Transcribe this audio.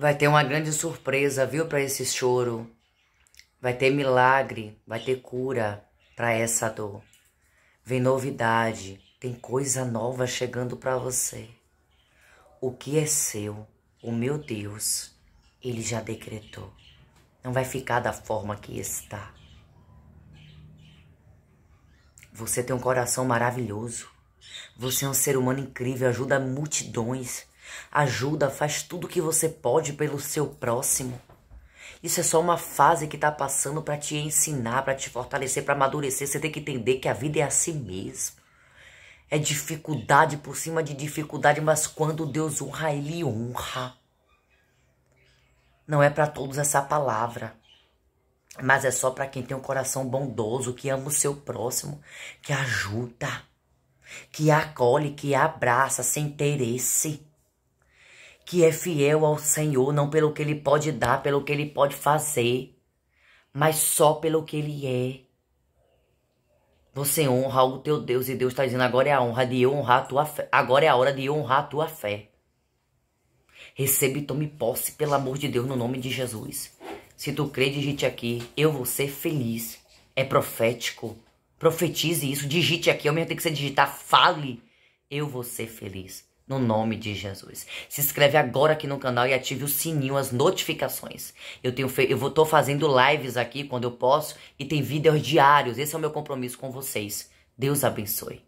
Vai ter uma grande surpresa, viu, para esse choro. Vai ter milagre, vai ter cura para essa dor. Vem novidade, tem coisa nova chegando para você. O que é seu, o meu Deus, ele já decretou. Não vai ficar da forma que está. Você tem um coração maravilhoso. Você é um ser humano incrível, ajuda multidões. Ajuda, faz tudo o que você pode pelo seu próximo. Isso é só uma fase que está passando para te ensinar, para te fortalecer, para amadurecer. Você tem que entender que a vida é assim mesmo. É dificuldade por cima de dificuldade, mas quando Deus honra, Ele honra. Não é para todos essa palavra, mas é só para quem tem um coração bondoso, que ama o seu próximo, que ajuda, que acolhe, que abraça sem interesse que é fiel ao Senhor, não pelo que ele pode dar, pelo que ele pode fazer, mas só pelo que ele é. Você honra o teu Deus e Deus está dizendo: agora é a honra de honrar a tua fé. Agora é a hora de honrar a tua fé. Recebe e tome posse, pelo amor de Deus, no nome de Jesus. Se tu crê, digite aqui: eu vou ser feliz. É profético. Profetize isso, digite aqui. Ao mesmo tempo que você digitar, fale: eu vou ser feliz no nome de Jesus. Se inscreve agora aqui no canal e ative o sininho, as notificações. Eu tenho fe... eu vou tô fazendo lives aqui quando eu posso e tem vídeos diários. Esse é o meu compromisso com vocês. Deus abençoe.